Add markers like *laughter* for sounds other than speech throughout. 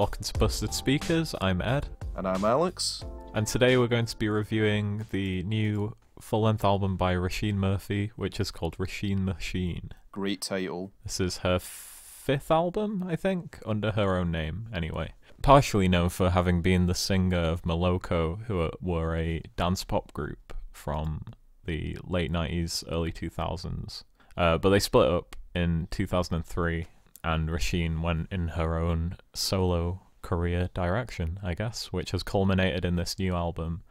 Welcome to Busted Speakers, I'm Ed. And I'm Alex. And today we're going to be reviewing the new full length album by Rasheen Murphy, which is called Rasheen Machine. Great title. This is her fifth album, I think, under her own name, anyway. Partially known for having been the singer of Maloko, who were a dance pop group from the late 90s, early 2000s. Uh, but they split up in 2003 and Rasheen went in her own solo career direction, I guess, which has culminated in this new album,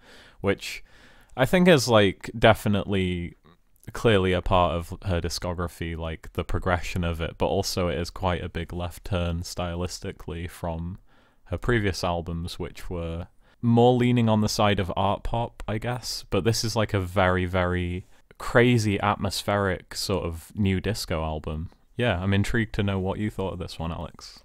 which I think is like definitely clearly a part of her discography, like the progression of it, but also it is quite a big left turn stylistically from her previous albums, which were more leaning on the side of art pop, I guess, but this is like a very, very crazy atmospheric sort of new disco album yeah, I'm intrigued to know what you thought of this one, Alex.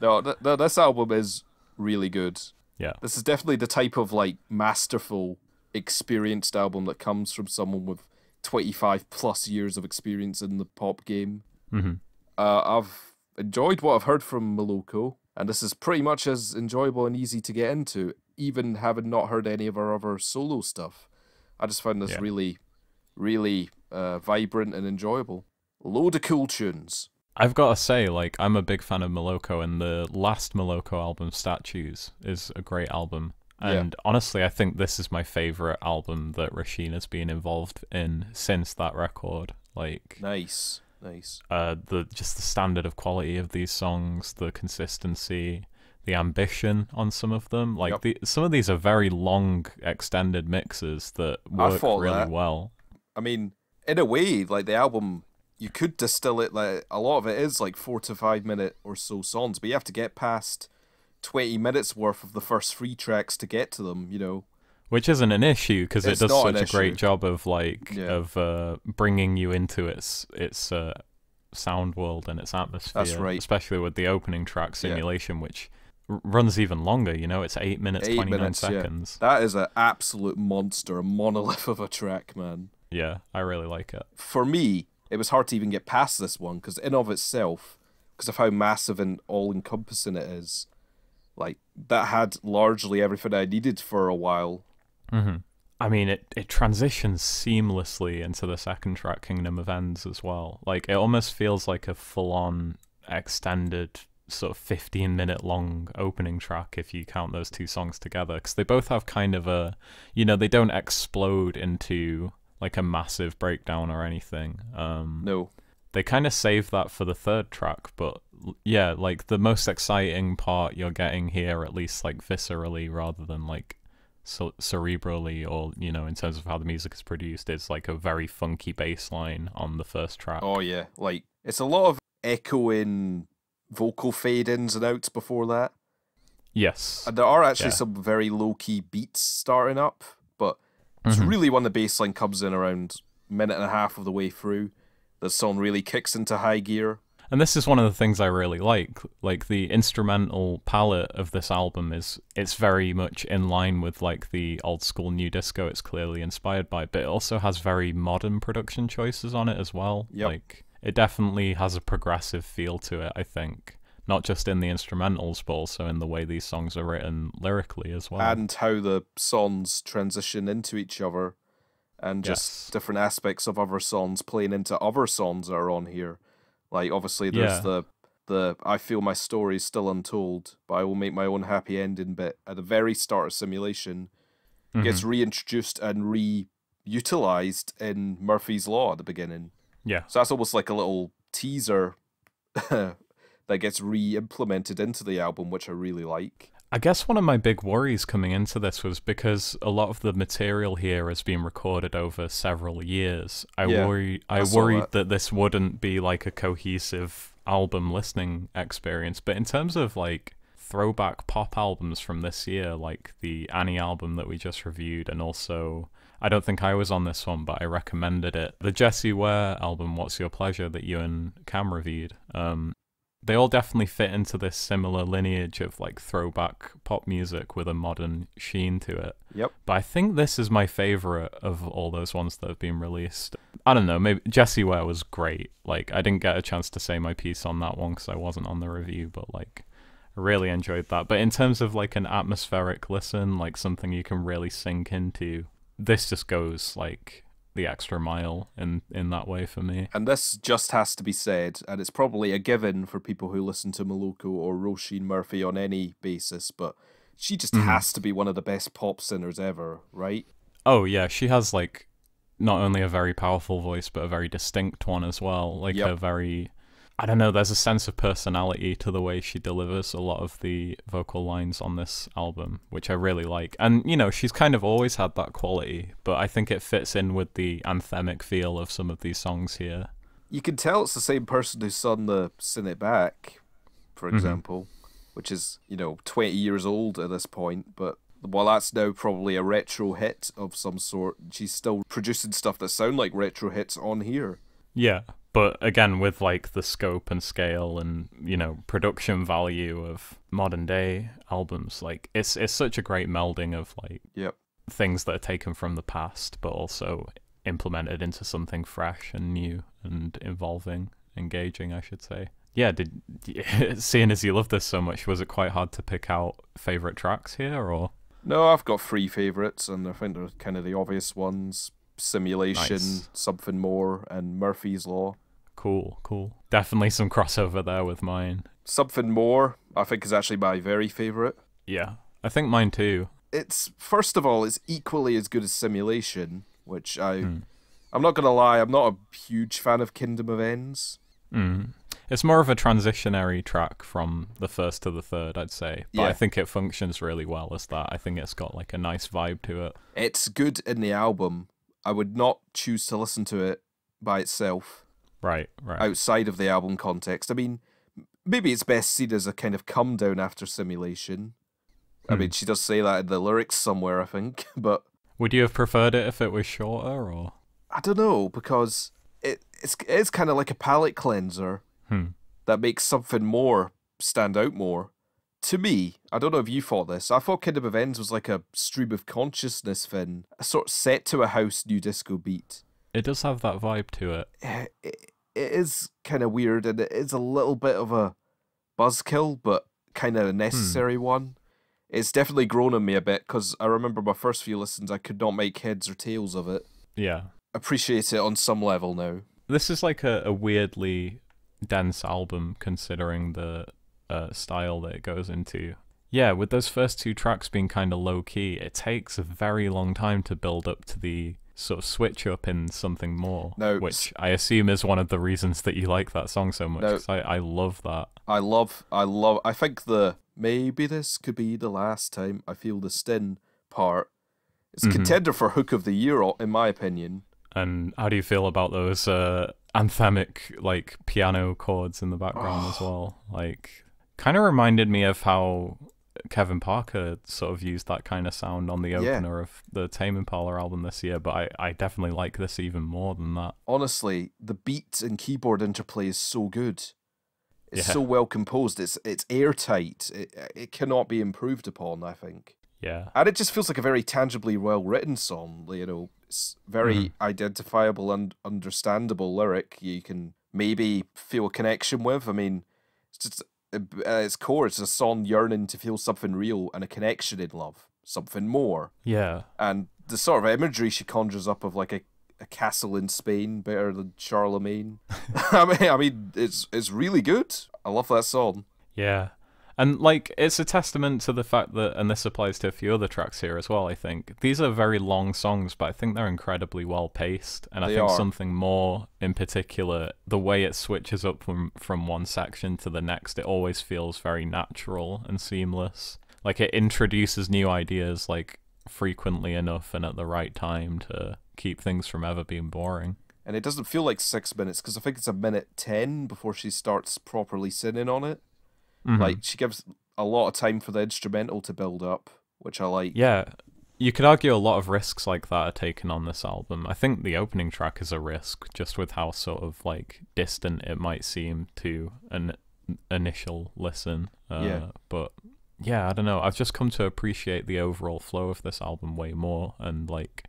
No, th- th- this album is really good. Yeah, this is definitely the type of like masterful, experienced album that comes from someone with 25 plus years of experience in the pop game. Mm-hmm. Uh, I've enjoyed what I've heard from Maloko, and this is pretty much as enjoyable and easy to get into, even having not heard any of her other solo stuff. I just found this yeah. really, really uh, vibrant and enjoyable. Load of cool tunes. I've got to say, like, I'm a big fan of Maloko, and the last Maloko album, Statues, is a great album. And yeah. honestly, I think this is my favorite album that Rasheen has been involved in since that record. Like, nice, nice. Uh, the just the standard of quality of these songs, the consistency, the ambition on some of them. Like, yep. the, some of these are very long, extended mixes that work really that. well. I mean, in a way, like the album you could distill it like a lot of it is like four to five minute or so songs, but you have to get past twenty minutes worth of the first three tracks to get to them. You know, which isn't an issue because it does such a great job of like yeah. of uh, bringing you into its its uh, sound world and its atmosphere. That's right. Especially with the opening track simulation, yeah. which runs even longer. You know, it's eight minutes twenty nine seconds. Yeah. That is an absolute monster, a monolith of a track, man. Yeah, I really like it. For me, it was hard to even get past this one because in of itself, because of how massive and all encompassing it is, like that had largely everything I needed for a while. Mm-hmm. I mean, it, it transitions seamlessly into the second track, Kingdom of Ends, as well. Like, it almost feels like a full on extended, sort of 15 minute long opening track if you count those two songs together. Because they both have kind of a, you know, they don't explode into like a massive breakdown or anything. Um, no. They kind of save that for the third track, but yeah, like the most exciting part you're getting here, at least like viscerally rather than like so cerebrally or you know in terms of how the music is produced is like a very funky bass line on the first track oh yeah like it's a lot of echoing vocal fade ins and outs before that yes and there are actually yeah. some very low key beats starting up but it's mm-hmm. really when the baseline comes in around minute and a half of the way through that song really kicks into high gear. And this is one of the things I really like. Like the instrumental palette of this album is it's very much in line with like the old school new disco it's clearly inspired by, but it also has very modern production choices on it as well. Yep. Like it definitely has a progressive feel to it, I think not just in the instrumentals, but also in the way these songs are written lyrically as well. And how the songs transition into each other, and just yes. different aspects of other songs playing into other songs are on here. Like obviously, there's yeah. the the I feel my story is still untold, but I will make my own happy ending bit at the very start of simulation mm-hmm. gets reintroduced and reutilized in Murphy's Law at the beginning. Yeah. So that's almost like a little teaser *laughs* that gets re-implemented into the album, which I really like. I guess one of my big worries coming into this was because a lot of the material here has been recorded over several years. I yeah, worry I, I worried that. that this wouldn't be like a cohesive album listening experience. But in terms of like throwback pop albums from this year, like the Annie album that we just reviewed, and also I don't think I was on this one, but I recommended it. The Jesse Ware album, What's Your Pleasure, that you and Cam reviewed. Um, they all definitely fit into this similar lineage of like throwback pop music with a modern sheen to it. Yep. But I think this is my favorite of all those ones that have been released. I don't know, maybe Jesse Ware was great. Like I didn't get a chance to say my piece on that one cuz I wasn't on the review, but like I really enjoyed that. But in terms of like an atmospheric listen, like something you can really sink into, this just goes like the extra mile in in that way for me. And this just has to be said, and it's probably a given for people who listen to Maloko or Roisin Murphy on any basis, but she just mm. has to be one of the best pop singers ever, right? Oh yeah, she has like not only a very powerful voice but a very distinct one as well. Like yep. a very I don't know, there's a sense of personality to the way she delivers a lot of the vocal lines on this album, which I really like. And, you know, she's kind of always had that quality, but I think it fits in with the anthemic feel of some of these songs here. You can tell it's the same person who sung the Sin It Back, for mm-hmm. example, mm-hmm. which is, you know, 20 years old at this point, but while that's now probably a retro hit of some sort, she's still producing stuff that sound like retro hits on here. Yeah, but again, with like the scope and scale and you know production value of modern day albums, like it's it's such a great melding of like yep. things that are taken from the past, but also implemented into something fresh and new and involving, engaging, I should say. Yeah, did *laughs* seeing as you love this so much, was it quite hard to pick out favorite tracks here or? No, I've got three favorites, and I think they're kind of the obvious ones simulation, nice. something more, and Murphy's Law. Cool, cool. Definitely some crossover there with mine. Something more, I think, is actually my very favorite. Yeah, I think mine too. It's first of all, it's equally as good as simulation, which I, mm. I'm not gonna lie, I'm not a huge fan of Kingdom of Ends. Mm. It's more of a transitionary track from the first to the third, I'd say. But yeah. I think it functions really well as that. I think it's got like a nice vibe to it. It's good in the album, I would not choose to listen to it by itself. Right, right. Outside of the album context. I mean, maybe it's best seen as a kind of come down after simulation. Hmm. I mean, hmm. she does say that in the lyrics somewhere, I think, *laughs* but. Would you have preferred it if it was shorter, or? I don't know, because it, it's, it's kind of like a palate cleanser hmm. that makes something more stand out more to me, I don't know if you thought this, I thought Kingdom of Ends was like a stream of consciousness thing, a sort of set to a house new disco beat. It does have that vibe to it. Eh, it, it is kind of weird and it is a little bit of a buzzkill, but kind of a hmm. necessary hmm. one. It's definitely grown on me a bit because I remember my first few listens, I could not make heads or tails of it. Yeah. Appreciate it on some level now. This is like a, a weirdly dense album considering the uh, style that it goes into. Yeah, with those first two tracks being kind of low key, it takes a very long time to build up to the sort of switch up in something more, no, which I assume is one of the reasons that you like that song so much. No, I, I love that. I love, I love, I think the maybe this could be the last time I feel the stin part. It's mm -hmm. contender for hook of the year, in my opinion. And how do you feel about those uh, anthemic like piano chords in the background oh. as well? Like Kind of reminded me of how Kevin Parker sort of used that kind of sound on the opener yeah. of the Tame Impala album this year, but I, I definitely like this even more than that. Honestly, the beat and keyboard interplay is so good. It's yeah. so well composed. It's it's airtight. It it cannot be improved upon. I think. Yeah. And it just feels like a very tangibly well written song. You know, it's very mm. identifiable and understandable lyric. You can maybe feel a connection with. I mean, it's just its core, it's a song yearning to feel something real and a connection in love, something more. Yeah. And the sort of imagery she conjures up of like a, a castle in Spain better than Charlemagne. *laughs* I mean, I mean, it's it's really good. I love that song. Yeah, and like it's a testament to the fact that and this applies to a few other tracks here as well, I think. These are very long songs, but I think they're incredibly well paced. And they I think are. something more in particular, the way it switches up from, from one section to the next, it always feels very natural and seamless. Like it introduces new ideas like frequently enough and at the right time to keep things from ever being boring. And it doesn't feel like six minutes because I think it's a minute ten before she starts properly sitting on it. Mm-hmm. Like she gives a lot of time for the instrumental to build up, which I like. Yeah. You could argue a lot of risks like that are taken on this album. I think the opening track is a risk, just with how sort of like distant it might seem to an initial listen. Uh, yeah. But yeah, I don't know. I've just come to appreciate the overall flow of this album way more, and like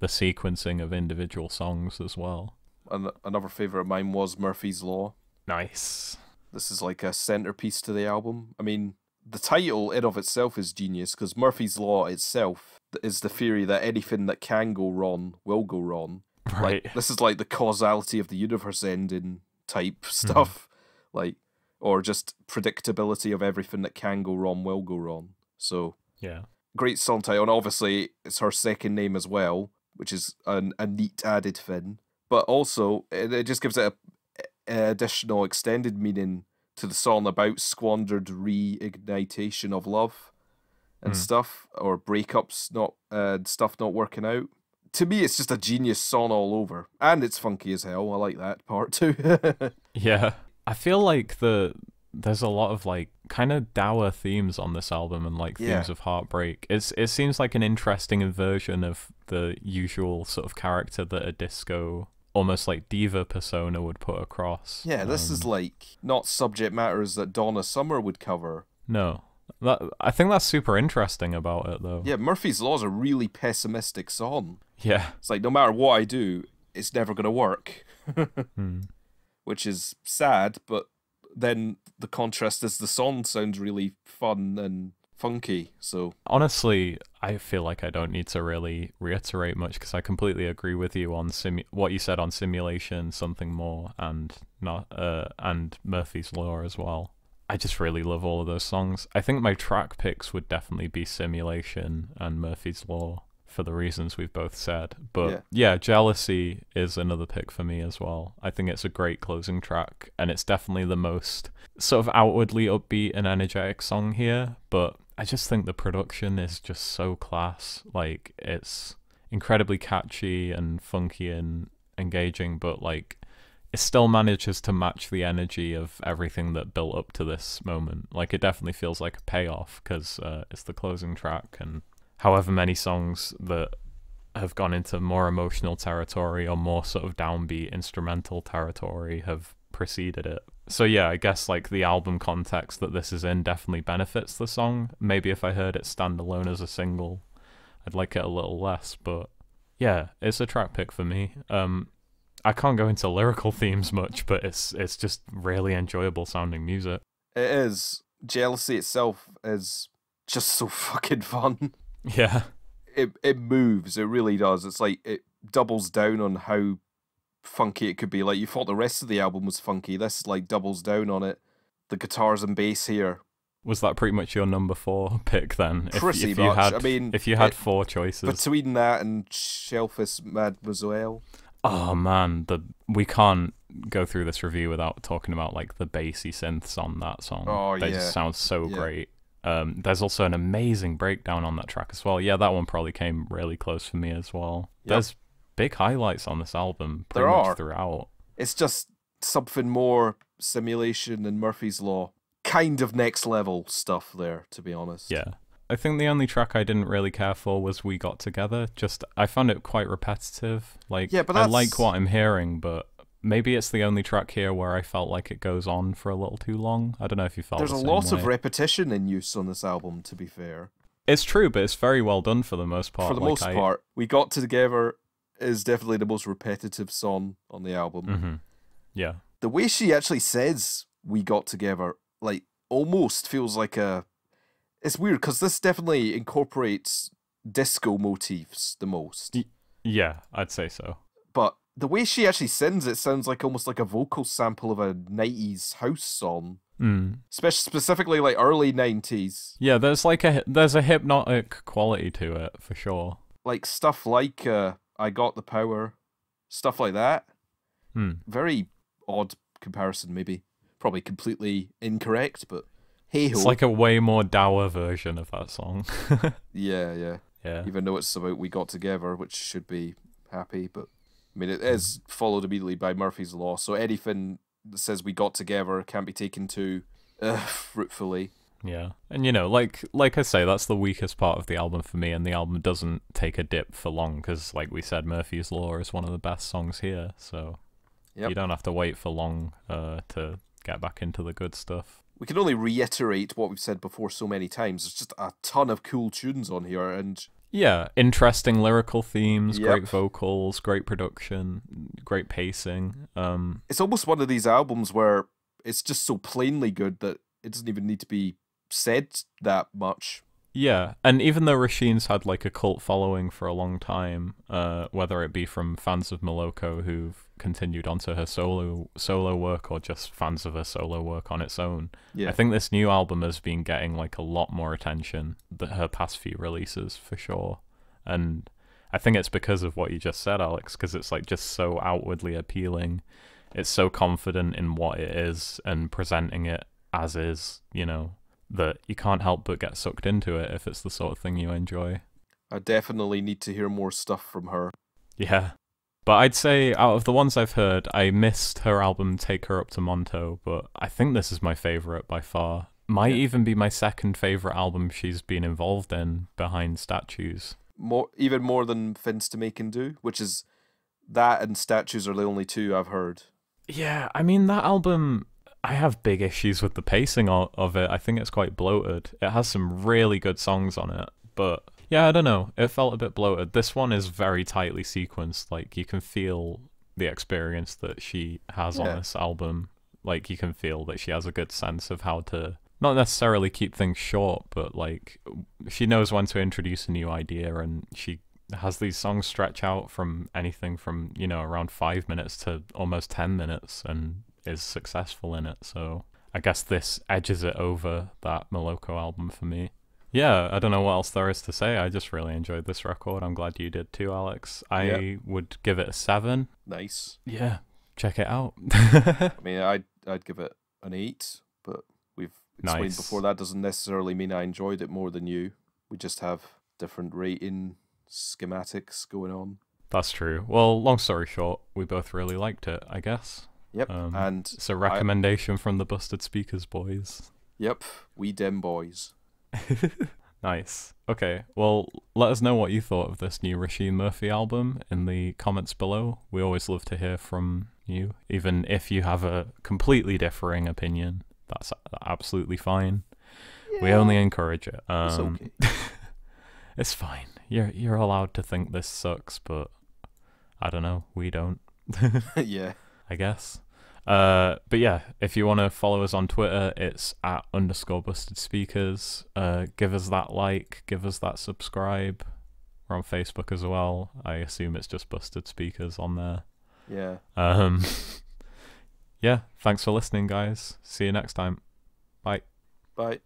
the sequencing of individual songs as well. And another favorite of mine was Murphy's Law. Nice. This is like a centerpiece to the album. I mean, the title in of itself is genius because Murphy's Law itself is the theory that anything that can go wrong will go wrong. Right. Like, this is like the causality of the universe ending type hmm. stuff, mm. like, or just predictability of everything that can go wrong will go wrong. So yeah, great song title, and obviously it's her second name as well, which is an, a neat added thing. But also, it, it just gives it a, additional extended meaning to the song about squandered reignitation of love and mm. stuff, or breakups not uh, stuff not working out. To me, it's just a genius song all over, and it's funky as hell. I like that part too. *laughs* yeah, I feel like the there's a lot of like kind of dour themes on this album and like yeah. themes of heartbreak. It's it seems like an interesting inversion of the usual sort of character that a disco almost like diva persona would put across. Yeah, this um, is like not subject matters that Donna Summer would cover. No. That, I think that's super interesting about it though. Yeah, Murphy's Law is a really pessimistic song. Yeah. It's like no matter what I do, it's never going to work. *laughs* hmm. Which is sad, but then the contrast is the song sounds really fun and funky. So honestly, I feel like I don't need to really reiterate much because I completely agree with you on simu- what you said on simulation, something more, and not uh, and Murphy's Law as well. I just really love all of those songs. I think my track picks would definitely be Simulation and Murphy's Law for the reasons we've both said. But yeah. yeah. Jealousy is another pick for me as well. I think it's a great closing track and it's definitely the most sort of outwardly upbeat and energetic song here, but I just think the production is just so class. Like it's incredibly catchy and funky and engaging, but like it still manages to match the energy of everything that built up to this moment. Like it definitely feels like a payoff because uh, it's the closing track, and however many songs that have gone into more emotional territory or more sort of downbeat instrumental territory have preceded it. So yeah, I guess like the album context that this is in definitely benefits the song. Maybe if I heard it standalone as a single, I'd like it a little less, but yeah, it's a track pick for me. Um I can't go into lyrical *laughs* themes much, but it's it's just really enjoyable sounding music. It is. Jealousy itself is just so *laughs* fucking fun. Yeah. It it moves, it really does. It's like it doubles down on how funky it could be. Like you thought the rest of the album was funky. This like doubles down on it. The guitars and bass here. Was that pretty much your number four pick then? If, Pretty if you much. Had, I mean, if you had it, four choices between that and Shelfish Mademoiselle. Oh man, the we can't go through this review without talking about like the bassy synths on that song. Oh they yeah, just sound so yeah. great. Um, there's also an amazing breakdown on that track as well. Yeah, that one probably came really close for me as well. Yep. There's big highlights on this album pretty there much are. throughout. It's just something more simulation and Murphy's Law. Kind of next level stuff there, to be honest. Yeah. I think the only track I didn't really care for was We Got Together. Just I found it quite repetitive. Like yeah, but that's... I like what I'm hearing, but maybe it's the only track here where I felt like it goes on for a little too long. I don't know if you felt There's the a lot way. of repetition in use on this album, to be fair. It's true, but it's very well done for the most part. For the like most I... part, we got together is definitely the most repetitive song on the album. Mm-hmm. Yeah. The way she actually says we got together, like, almost feels like a. It's weird because this definitely incorporates disco motifs the most. yeah, I'd say so. But the way she actually sings it sounds like almost like a vocal sample of a 90s house song. Mm. Spe- specifically like early 90s. Yeah, there's like a there's a hypnotic quality to it for sure. Like stuff like uh I got the power, stuff like that. Hmm. Very odd comparison, maybe. Probably completely incorrect, but hey It's like a way more dour version of that song. *laughs* yeah, yeah. Yeah. Even though it's about We Got Together, which should be happy, but I mean, it is followed immediately by Murphy's Law. So anything that says we got together can't be taken too uh, fruitfully. Yeah. And you know, like like I say, that's the weakest part of the album for me and the album doesn't take a dip for long cuz like we said Murphy's Law is one of the best songs here, so yep. you don't have to wait for long uh, to get back into the good stuff. We can only reiterate what we've said before so many times. There's just a ton of cool tunes on here and yeah, interesting lyrical themes, yep. great vocals, great production, great pacing. Um, it's almost one of these albums where it's just so plainly good that it doesn't even need to be said that much. Yeah, and even though Rasheen's had like a cult following for a long time, uh, whether it be from fans of Maloko who've continued onto her solo solo work or just fans of her solo work on its own, yeah. I think this new album has been getting like a lot more attention than her past few releases for sure, and I think it's because of what you just said, Alex, because it's like just so outwardly appealing. It's so confident in what it is and presenting it as is, you know that you can't help but get sucked into it if it's the sort of thing you enjoy. I definitely need to hear more stuff from her. Yeah. But I'd say out of the ones I've heard, I missed her album Take Her Up to Monto, but I think this is my favourite by far. Might yeah. even be my second favourite album she's been involved in behind statues. More even more than Fins to Make and Do, which is that and statues are the only two I've heard. Yeah, I mean that album I have big issues with the pacing of it. I think it's quite bloated. It has some really good songs on it, but yeah, I don't know. It felt a bit bloated. This one is very tightly sequenced. Like you can feel the experience that she has yeah. on this album. Like you can feel that she has a good sense of how to not necessarily keep things short, but like she knows when to introduce a new idea and she has these songs stretch out from anything from, you know, around 5 minutes to almost 10 minutes and is successful in it. So I guess this edges it over that Maloko album for me. Yeah, I don't know what else there is to say. I just really enjoyed this record. I'm glad you did too, Alex. I yeah. would give it a seven. Nice. Yeah, check it out. I *laughs* mean, I'd I'd give it an eight, but we've explained nice. before that doesn't necessarily mean I enjoyed it more than you. We just have different rating schematics going on. That's true. Well, long story short, we both really liked it, I guess. Yep. Um, and it's a recommendation I... from the Busted Speakers boys. Yep. We dem boys. *laughs* nice. Okay. Well, let us know what you thought of this new Rasheen Murphy album in the comments below. We always love to hear from you, even if you have a completely differing opinion. That's absolutely fine. Yeah. We only encourage it. Um, it's okay. *laughs* it's fine. You're you're allowed to think this sucks, but I don't know. We don't. *laughs* yeah. I guess. Uh, but yeah, if you want to follow us on Twitter, it's at underscore busted speakers. Uh, give us that like, give us that subscribe. We're on Facebook as well. I assume it's just busted speakers on there. Yeah. Um, *laughs* yeah. Thanks for listening, guys. See you next time. Bye. Bye.